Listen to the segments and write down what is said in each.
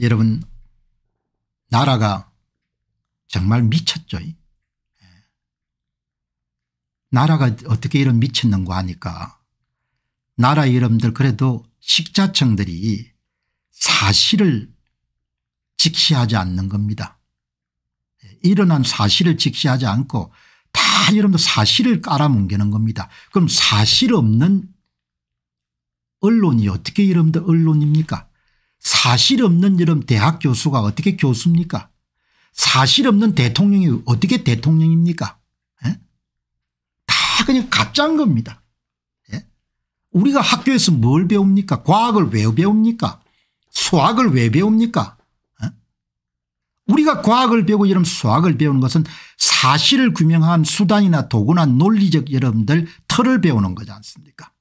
여러분 나라가 정말 미쳤죠. 나라가 어떻게 이런 미쳤는고 하니까 나라 여러분들 그래도 식자청들이 사실을 직시하지 않는 겁니다. 일어난 사실을 직시하지 않고 다 여러분들 사실을 깔아뭉개는 겁니다. 그럼 사실 없는 언론이 어떻게 여러분들 언론입니까 사실 없는 이런 대학 교수가 어떻게 교수입니까 사실 없는 대통령이 어떻게 대통령입니까 에? 예? 다 그냥 가짜인 겁니다 에? 예? 우리가 학교에서 뭘 배웁니까 과학을 왜 배웁니까 수학을 왜 배웁니까 에? 예? 우리가 과학을 배우고 이런 수학을 배우는 것은 사실을 규명한 수단이나 도구나 논리적 여러분들 틀을 배우는 거지 않습니까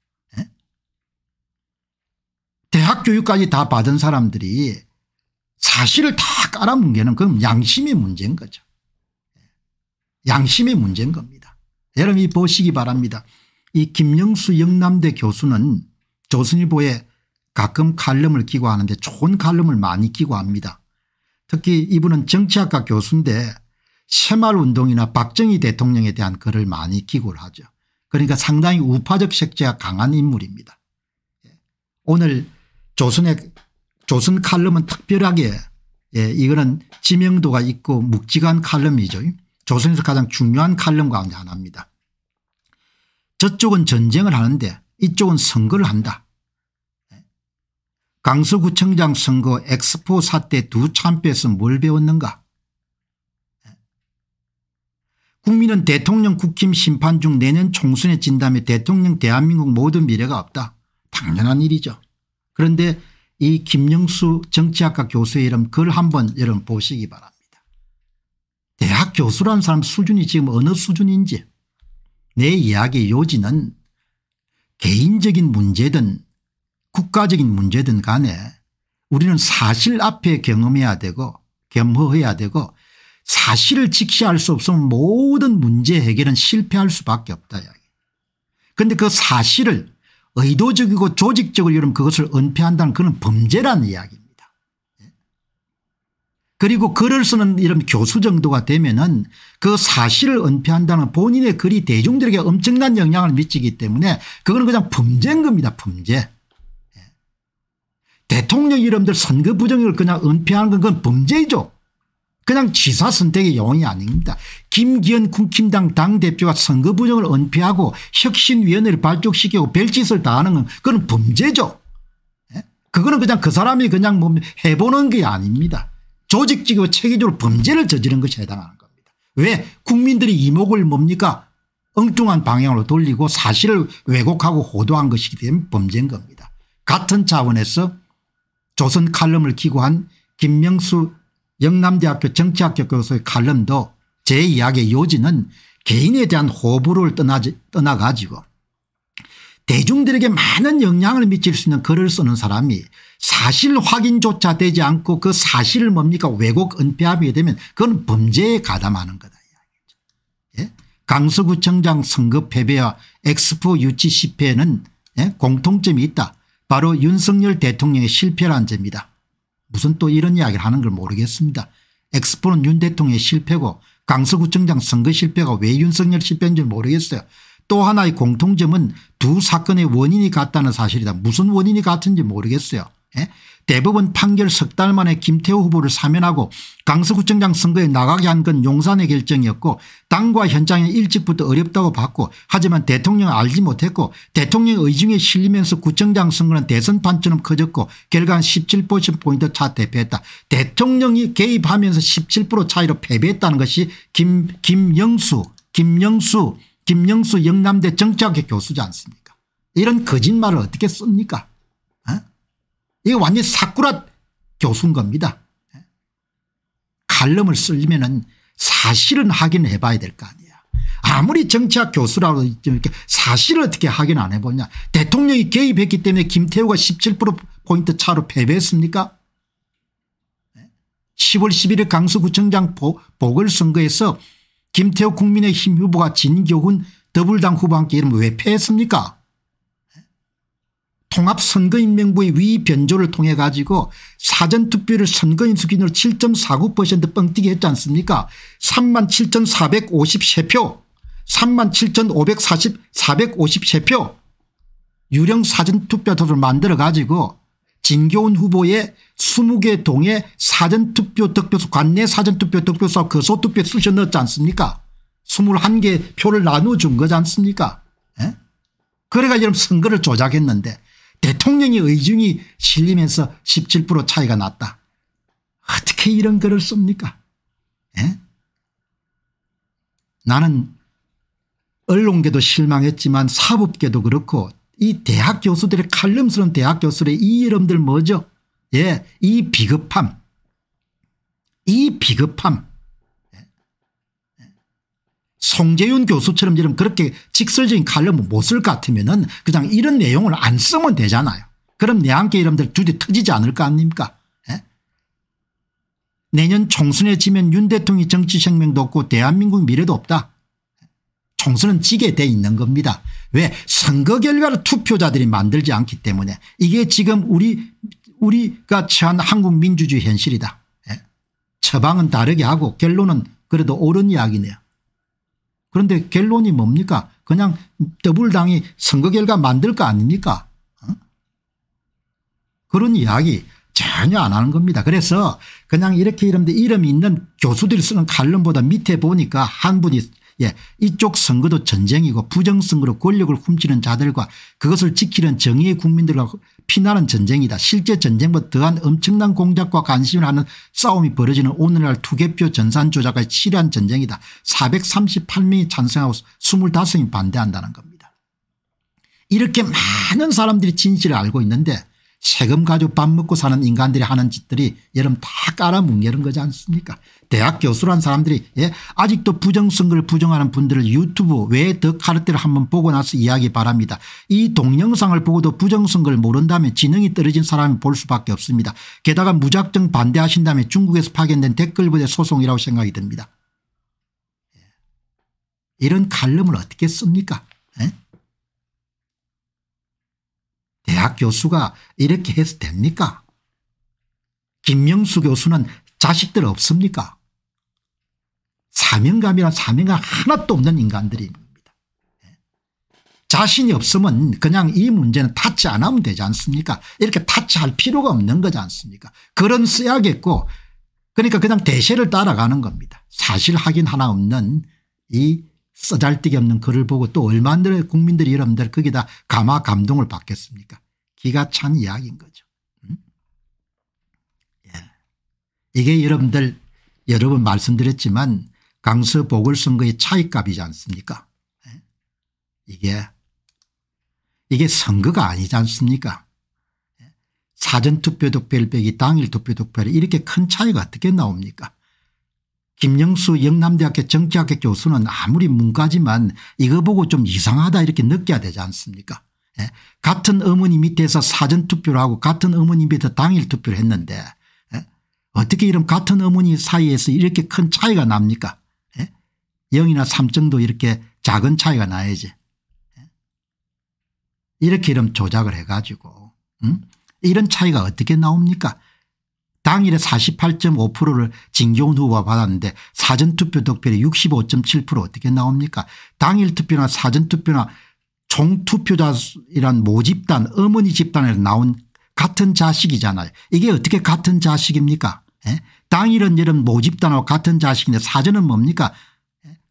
대학 교육까지 다 받은 사람들이 사실을 다 깔아뭉개는 그럼 양심의 문제인 거죠. 양심의 문제인 겁니다. 여러분이 보시기 바랍니다. 이 김영수 영남대 교수는 조선일보에 가끔 칼럼을 끼고 하는데 좋은 칼럼을 많이 끼고 합니다. 특히 이분은 정치학과 교수인데 새말운동이나 박정희 대통령에 대한 글을 많이 기고를 하죠. 그러니까 상당히 우파적 색채가 강한 인물입니다. 예. 오늘 조선의 조선 칼럼은 특별하게 예, 이거는 지명도가 있고 묵직한 칼럼이죠. 조선에서 가장 중요한 칼럼 가운데 하나입니다. 저쪽은 전쟁을 하는데 이쪽은 선거를 한다. 예. 강서구청장 선거 엑스포 사태 두 참패에서 뭘 배웠는가 예. 국민은 대통령 국힘 심판 중 내년 총선에 진다면 대통령 대한민국 모든 미래가 없다. 당연한 일이죠. 그런데 이 김영수 정치학과 교수의 이름 그걸 한번 여러분 보시기 바랍니다. 대학 교수라는 사람 수준이 지금 어느 수준인지 내 이야기의 요지는 개인적인 문제든 국가적인 문제든 간에 우리는 사실 앞에 경험해야 되고 겸허해야 되고 사실을 직시할 수 없으면 모든 문제 해결은 실패할 수밖에 없다. 그런데 그 사실을 의도적이고 조직적으로 여러분 그것을 은폐한다는 그런 범죄란 이야기입니다. 예. 그리고 글을 쓰는 이런 교수 정도가 되면은 그 사실을 은폐한다는 본인의 글이 대중들에게 엄청난 영향을 미치기 때문에 그거는 그냥 범죄인 겁니다. 범죄. 예. 대통령 이름들 선거 부정을 그냥 은폐하는 건범죄이 그냥 지사 선택의 영웅이 아닙니다. 김기현 국힘당 당대표가 선거부정을 은폐하고 혁신위원회를 발족시키고 별짓을 다하는 건 그건 범죄죠. 예? 그거는 그냥 그 사람이 그냥 뭐 해보는 게 아닙니다. 조직적이고 체계적으로 범죄를 저지른 것이 해당하는 겁니다. 왜 국민들이 이목을 뭡니까 엉뚱한 방향으로 돌리고 사실을 왜곡하고 호도한 것이기 때문에 범죄인 겁니다. 같은 차원에서 조선 칼럼을 기고한 김명수 영남대학교 정치학교 교수의 칼럼도 제 이야기의 요지는 개인에 대한 호불호를 떠나지, 떠나가지고 대중들에게 많은 영향을 미칠 수 있는 글을 쓰는 사람이 사실 확인조차 되지 않고 그 사실을 뭡니까 왜곡 은폐하게 되면 그건 범죄에 가담하는 거다. 예? 강서구청장 선거 패배와 엑스포 유치 실패에는 예? 공통점이 있다. 바로 윤석열 대통령의 실패란 점이다. 무슨 또 이런 이야기를 하는 걸 모르겠습니다. 엑스포는 윤 대통령의 실패고 강서구청장 선거 실패가 왜 윤석열 실패인지 모르겠어요. 또 하나의 공통점은 두 사건의 원인이 같다는 사실이다. 무슨 원인이 같은지 모르겠어요. 예? 대법원 판결 석 달 만에 김태호 후보를 사면하고 강서구청장 선거에 나가게 한 건 용산의 결정이었고 당과 현장에 일찍부터 어렵다고 봤고 하지만 대통령은 알지 못했고 대통령의 의중에 실리면서 구청장 선거는 대선판처럼 커졌고 결과는 17%포인트 차 대패했다. 대통령이 개입하면서 17% 차이로 패배했다는 것이 김, 김영수 김영수 김영수 영남대 정치학교 교수지 않습니까 이런 거짓말을 어떻게 씁니까 이게 완전 사쿠라 교수인 겁니다. 칼럼을 쓰려면은 사실은 확인해 봐야 될 거아니에 아무리 정치학 교수라도 이렇게 사실을 어떻게 확인 안 해보냐. 대통령이 개입했기 때문에 김태우가 17%포인트 차로 패배했습니까? 10월 11일 강서구청장 보궐선거에서 김태우 국민의힘 후보가 진교훈 더불당 후보 함께 이름 왜 패했습니까? 통합선거인명부의 위변조를 통해 가지고 사전투표를 선거인 수준으로 기7.49% 뻥튀기 했지 않습니까 37,453표 37,553표 유령 사전투표도를 만들어 가지고 진교훈 후보의 20개 동의 사전투표 득표수 관내 사전투표 득표수와 거소투표 쓰셔 넣었지 않습니까 21개 표를 나눠준 거지 않습니까 에? 예? 그래가 지금 선거를 조작했는데 대통령의 의중이 실리면서 17% 차이가 났다. 어떻게 이런 글을 씁니까? 에? 예? 나는 언론계도 실망했지만 사법계도 그렇고 이 대학 교수들의 칼럼스러운 대학 교수들의 이 이름들 뭐죠? 예, 이 비겁함. 이 비겁함. 송재윤 교수처럼 이런 그렇게 직설적인 칼럼을 뭐 못쓸 것 같으면은 그냥 이런 내용을 안 쓰면 되잖아요. 그럼 내한께 이름들 주제 터지지 않을 거 아닙니까? 에? 예? 내년 총선에 지면 윤 대통령이 정치 생명도 없고 대한민국 미래도 없다. 총선은 지게 돼 있는 겁니다. 왜 선거 결과를 투표자들이 만들지 않기 때문에 이게 지금 우리 우리가 처한 한국 민주주의 현실이다. 예? 처방은 다르게 하고 결론은 그래도 옳은 이야기네요. 그런데 결론이 뭡니까 그냥 더불당이 선거 결과 만들 거 아닙니까 어? 그런 이야기 전혀 안 하는 겁니다. 그래서 그냥 이렇게 이름도 이름 있는 교수들이 쓰는 칼럼보다 밑에 보니까 한 분이 예, 이쪽 선거도 전쟁이고 부정선거로 권력을 훔치는 자들과 그것을 지키는 정의의 국민들과 피나는 전쟁이다. 실제 전쟁보다 더한 엄청난 공작과 관심을 하는 싸움이 벌어지는 오늘날 투개표 전산 조작과 치료한 전쟁이다. 438명이 찬성하고 25명이 반대한다는 겁니다. 이렇게 많은 사람들이 진실을 알고 있는데 세금 가지고 밥 먹고 사는 인간들이 하는 짓들이 여러분 다 깔아뭉개는 거지 않습니까 대학 교수란 사람들이 예? 아직도 부정선거를 부정하는 분들을 유튜브 왜 더 카르텔을 한번 보고 나서 이야기 바랍니다. 이 동영상을 보고도 부정선거를 모른다면 지능이 떨어진 사람을볼 수밖에 없습니다. 게다가 무작정 반대하신다면 중국에서 파견된 댓글부대 소송이라고 생각이 듭니다. 예. 이런 칼럼을 어떻게 씁니까 예? 대학 교수가 이렇게 해서 됩니까 김명수 교수는 자식들 없습니까 사명감이란 사명감 하나도 없는 인간들입니다. 예. 자신이 없으면 그냥 이 문제는 타치 안 하면 되지 않습니까 이렇게 타치할 필요가 없는 거지 않습니까 그런 써야겠고 그러니까 그냥 대세를 따라가는 겁니다. 사실 하긴 하나 없는 이 쓰잘데기 없는 글을 보고 또 얼마나 국민들이 여러분들 거기다 감화 감동을 받겠습니까 기가 찬 이야기인 거죠. 음? 예. 이게 여러분들 여러 번 말씀드렸지만 강서 보궐선거의 차이값이지 않습니까 예? 이게 이게 선거가 아니지 않습니까 예? 사전투표 득별율 빼기 당일 투표 득별율 이렇게 큰 차이가 어떻게 나옵니까 김영수 영남대학교 정치학교 교수는 아무리 문과지만 이거 보고 좀 이상하다 이렇게 느껴야 되지 않습니까 예? 같은 어머니 밑에서 사전투표를 하고 같은 어머니 밑에서 당일투표를 했는데 어떻게 이런 같은 어머니 사이에서 이렇게 큰 차이가 납니까 영이나3 정도 이렇게 작은 차이가 나야지. 이렇게 이름 조작을 해가지고 음? 이런 차이가 어떻게 나옵니까 당일에 48.5%를 진경훈 후보가 받았는데 사전투표 득표율이 65.7% 어떻게 나옵니까 당일 투표나 사전투표나 총투표자이란 모집단 어머니 집단에서 나온 같은 자식이잖아요. 이게 어떻게 같은 자식입니까 에? 예? 당일은 이런 모집단하고 같은 자식인데 사전은 뭡니까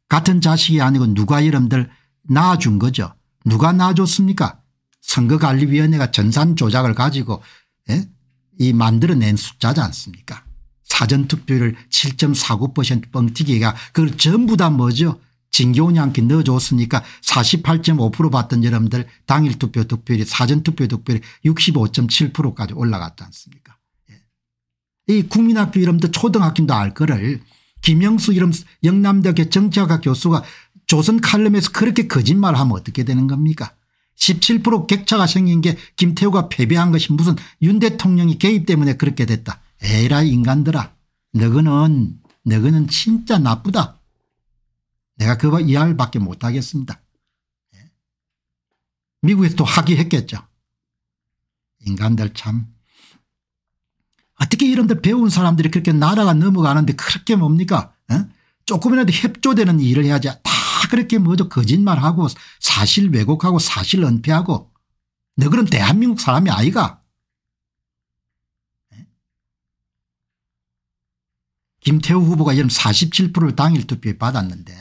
같은 자식이 아니고 누가 여러분들 낳아준 거죠. 누가 낳아줬습니까 선거관리위원회가 전산 조작을 가지고 예? 이 만들어낸 숫자지 않습니까 사전투표율 7.49% 뻥튀기가 그걸 전부 다 뭐죠 진교훈이 한테 넣어줬으니까 48.5%봤던 여러분들 당일투표 득표율이 사전투표 득표율이 65.7%까지 올라갔지 않습니까 예. 이 국민학교 여러분들 초등학교도 알 거를 김영수 이름 영남대학교 정치학 교수가 조선 칼럼에서 그렇게 거짓말하면 을 어떻게 되는 겁니까 17% 객차가 생긴 게 김태우가 패배한 것이 무슨 윤 대통령이 개입 때문에 그렇게 됐다. 에라 인간들아 너그는너그는 진짜 나쁘다. 내가 그거 이해할밖에 못하겠습니다. 예? 미국에서 또 하기했겠죠. 인간들 참 어떻게 아, 이런들 배운 사람들이 그렇게 나라가 넘어가는데 그렇게 뭡니까 에? 어? 조금이라도 협조되는 일을 해야지 다 그렇게 먼저 거짓말하고 사실 왜곡하고 사실 은폐하고 너 네, 그런 대한민국 사람이 아이가 예? 김태우 후보가 이런 47%를 당일 투표에 받았는데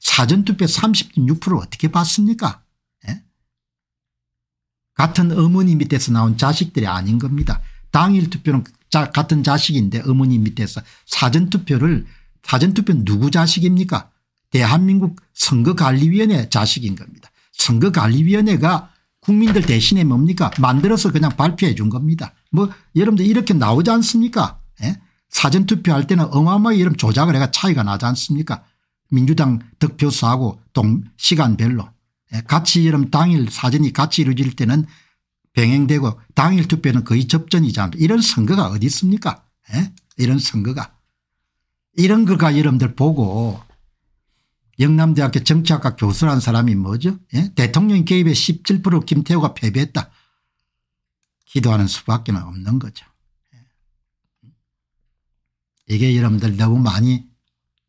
사전투표 36%를 어떻게 받습니까 에? 예? 같은 어머니 밑에서 나온 자식들이 아닌 겁니다. 당일 투표는 자, 같은 자식인데 어머니 밑에서 사전투표를 사전투표 누구 자식입니까 대한민국 선거관리위원회 자식인 겁니다. 선거관리위원회가 국민들 대신에 뭡니까 만들어서 그냥 발표해 준 겁니다. 뭐 여러분들 이렇게 나오지 않습니까 예? 사전투표할 때는 어마어마하게 이런 조작을 해가 차이가 나지 않습니까 민주당 득표수하고 동 시간별로 예, 같이 여러분 당일 사전이 같이 이루어질 때는 병행되고 당일 투표는 거의 접전이잖아 이런 선거가 어디 있습니까 에? 예? 이런 선거가 이런 걸가 여러분들 보고 영남대학교 정치학과 교수란 사람이 뭐죠 에? 예? 대통령 개입에 17% 김태호가 패배했다 기도하는 수밖에 없는 거죠 예. 이게 여러분들 너무 많이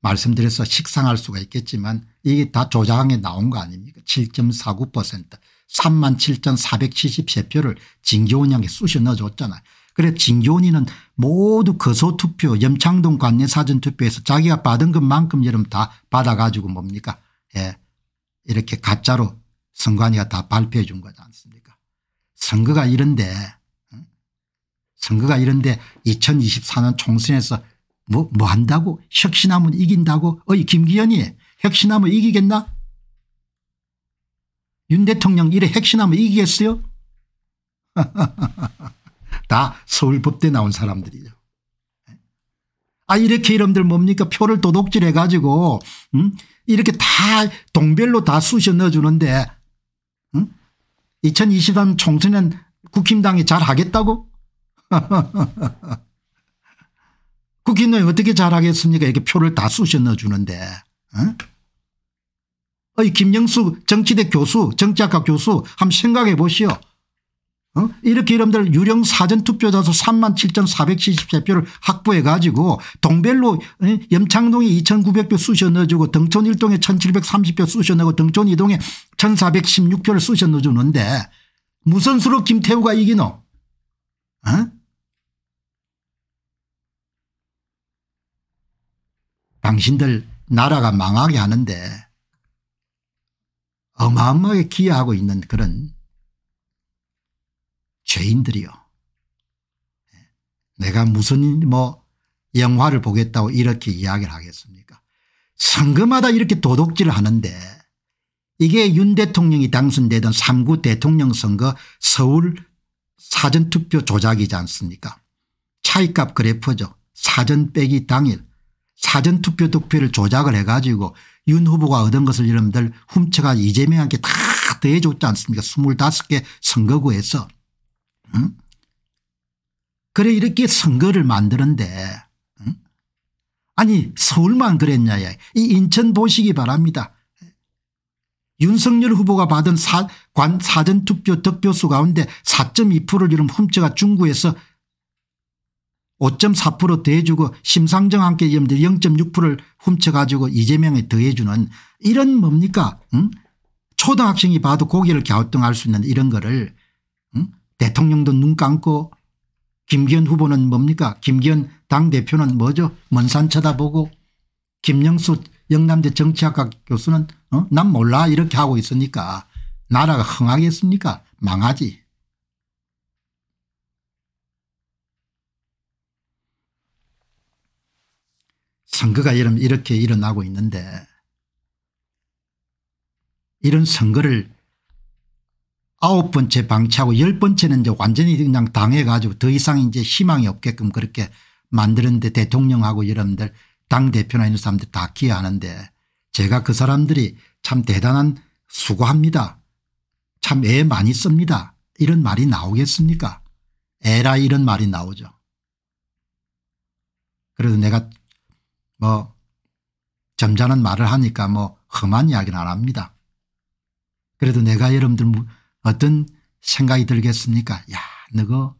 말씀드려서 식상할 수가 있겠지만 이게 다 조장에 나온 거 아닙니까 7.49% 37,473표를 진교원에게 쑤셔 넣어줬잖아요. 그래 진교원이는 모두 거소투표 염창동 관내 사전투표에서 자기가 받은 것만큼 여러분 다 받아가지고 뭡니까 예. 이렇게 가짜로 선관위가 다 발표해 준 거지 않습니까 선거가 이런데 선거가 이런데 2024년 총선에서 뭐, 뭐 한다고 혁신하면 이긴다고 어이 김기현이 혁신하면 이기겠나 윤 대통령 이래 혁신하면 이기겠어요 다 서울법대 나온 사람들이죠 아 이렇게 이름들 뭡니까 표를 도둑질해 가지고 음? 이렇게 다 동별로 다 쑤셔 넣어주는데 음? 2023 총선은 국힘당이 잘하겠다고 국회의원 어떻게 잘하겠습니까 이렇게 표를 다 쑤셔 넣어주는데 어? 이 김영수 정치대 교수 정치학과 교수 한번 생각해 보시오. 어? 이렇게 이름들 유령 사전 투표자수 3만 7,473표를 확보해 가지고 동별로 어? 염창동에 2,900표 쑤셔 넣어주고 등촌 일동에 1,730표 쑤셔 넣고 등촌 이동에 1,416표를 쑤셔 넣어주는데 무선수로 김태우가 이기노? 어? 당신들 나라가 망하게 하는데 어마어마하게 기여하고 있는 그런 죄인들이요. 예. 내가 무슨 뭐 영화를 보겠다고 이렇게 이야기를 하겠습니까 선거마다 이렇게 도둑질을 하는데 이게 윤 대통령이 당선되던 3구 대통령 선거 서울 사전투표 조작이지 않습니까 차이값 그래프죠. 사전 빼기 당일 사전투표 득표를 조작을 해가지고 윤 후보가 얻은 것을 여러분들 훔쳐가 이재명한테 다 더해줬지 않습니까 25개 선거구에서 응? 그래 이렇게 선거를 만드는데 응? 아니 서울만 그랬냐 이 인천 보시기 바랍니다. 윤석열 후보가 받은 사, 관, 사전투표 득표수 가운데 4.2%를 이런 훔쳐가 중구에서 5.4% 더해주고 심상정 함께 염들 0.6%를 훔쳐가지고 이재명에 더해주는 이런 뭡니까 응? 초등학생이 봐도 고개를 갸우뚱할 수 있는 이런 거를 응? 대통령도 눈 감고 김기현 후보는 뭡니까 김기현 당대표는 뭐죠 먼산 쳐다보고 김영수 영남대 정치학과 교수는 어? 난 몰라 이렇게 하고 있으니까 나라가 흥하겠습니까 망하지 선거가 이렇게 일어나고 있는데 이런 선거를 아홉 번째 방치하고 열 번째는 이제 완전히 그냥 당해가지고 더 이상 이제 희망이 없게끔 그렇게 만드는데 대통령하고 여러분들 당대표나 이런 사람들 다 기여하는데 제가 그 사람들이 참 대단한 수고합니다. 참 애 많이 씁니다. 이런 말이 나오겠습니까? 에라 이런 말이 나오죠. 그래서 내가 뭐 점잖은 말을 하니까 뭐 험한 이야기는 안 합니다. 그래도 내가 여러분들 뭐 어떤 생각이 들겠습니까 야 너거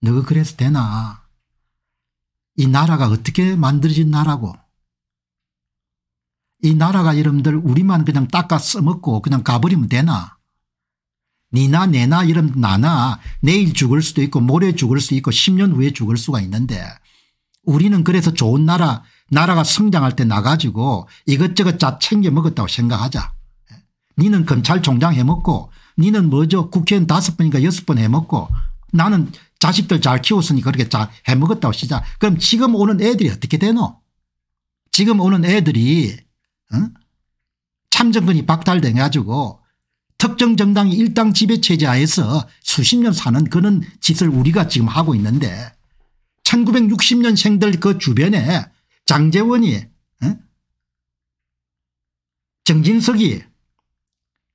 너거 그래서 되나 이 나라가 어떻게 만들어진 나라고 이 나라가 여러분들 우리만 그냥 닦아 써먹고 그냥 가버리면 되나 니나 내나 이런 나나 내일 죽을 수도 있고 모레 죽을 수도 있고 10년 후에 죽을 수가 있는데 우리는 그래서 좋은 나라 나라가 성장할 때 나가지고 이것저것 다 챙겨 먹었다고 생각하자. 니는 검찰총장 해먹고 니는 뭐죠 국회의원 다섯 번인가 여섯 번 해먹고 나는 자식들 잘 키웠으니 그렇게 잘 해먹었다고 시작. 그럼 지금 오는 애들이 어떻게 되노? 지금 오는 애들이 참정권이 박탈돼 가지고 특정 정당이 일당 지배 체제 하에서 수십 년 사는 그런 짓을 우리가 지금 하고 있는데 1960년생들 그 주변에 장재원이 어? 정진석이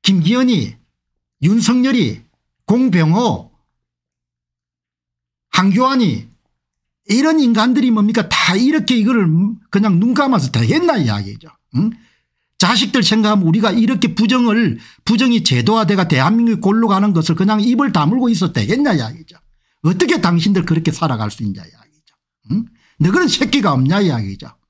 김기현이 윤석열이 공병호 황교안이 이런 인간들이 뭡니까 다 이렇게 이거를 음, 그냥 눈 감아서 다 했나 이야기죠. 응? 자식들 생각하면 우리가 이렇게 부정을 부정이 제도화돼가 대한민국이 골로 가는 것을 그냥 입을 다물고 있었다 했냐 이야기죠. 어떻게 당신들 그렇게 살아갈 수 있냐 이야기죠. 응? 너그런 새끼가 없냐 이야기죠.